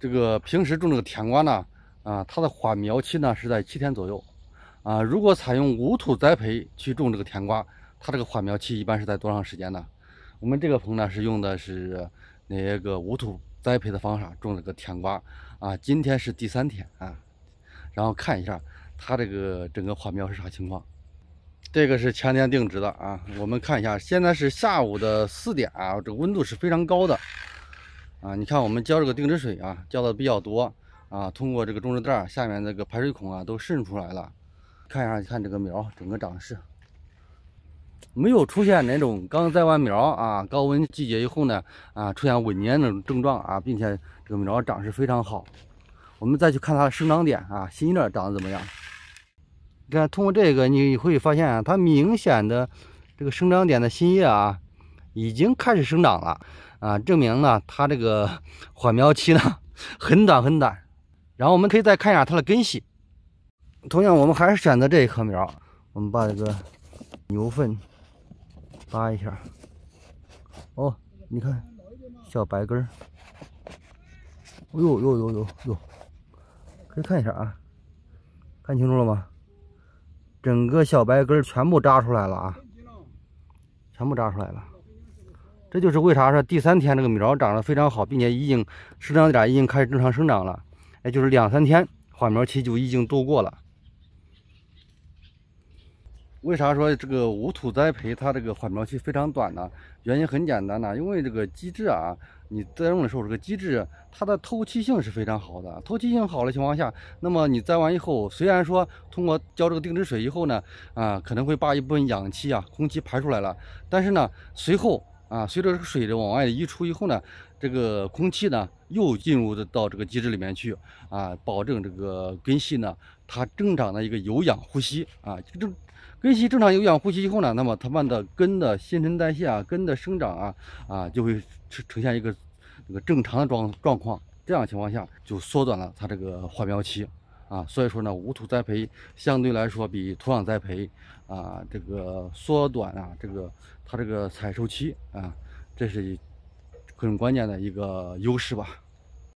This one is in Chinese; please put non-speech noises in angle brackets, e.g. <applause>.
这个平时种这个甜瓜呢，啊，它的缓苗期呢是在七天左右，啊，如果采用无土栽培去种这个甜瓜，它这个缓苗期一般是在多长时间呢？我们这个棚呢是用的是那个无土栽培的方法种这个甜瓜，啊，今天是第三天啊，然后看一下它这个整个缓苗是啥情况。这个是前天定植的啊，我们看一下，现在是下午的四点啊，这温度是非常高的。啊，你看我们浇这个定植水啊，浇的比较多啊，通过这个种植袋下面这个排水孔啊，都渗出来了。看一下，看这个苗整个长势，没有出现那种刚栽完苗啊，高温季节以后呢，啊，出现萎蔫那种症状啊，并且这个苗长势非常好。我们再去看它的生长点啊，新叶长得怎么样？你看，通过这个你会发现，它明显的这个生长点的新叶啊。已经开始生长了啊！证明呢，它这个 <laughs> 缓苗期呢 <laughs> 很短很短。然后我们可以再看一下它的根系。同样，我们还是选择这一棵苗，我们把这个牛粪扒一下。哦，你看小白根儿。哎呦呦呦呦呦！可以看一下啊，看清楚了吗？整个小白根儿全部扎出来了啊，全部扎出来了。这就是为啥说第三天这个苗长得非常好，并且已经生长点已经开始正常生长了。也就是两三天缓苗期就已经度过了。为啥说这个无土栽培它这个缓苗期非常短呢？原因很简单呢，因为这个机制啊，你栽种的时候这个机制它的透气性是非常好的。透气性好的情况下，那么你栽完以后，虽然说通过浇这个定植水以后呢，啊，可能会把一部分氧气啊、空气排出来了，但是呢，随后。啊，随着这个水的往外溢出以后呢，这个空气呢又进入到这个机制里面去啊，保证这个根系呢它正常的一个有氧呼吸啊，正根系正常有氧呼吸以后呢，那么它们的根的新陈代谢啊，根的生长啊啊就会呈呈现一个那个正常的状状况，这样情况下就缩短了它这个换苗期。啊，所以说呢，无土栽培相对来说比土壤栽培啊，这个缩短啊，这个它这个采收期啊，这是很关键的一个优势吧。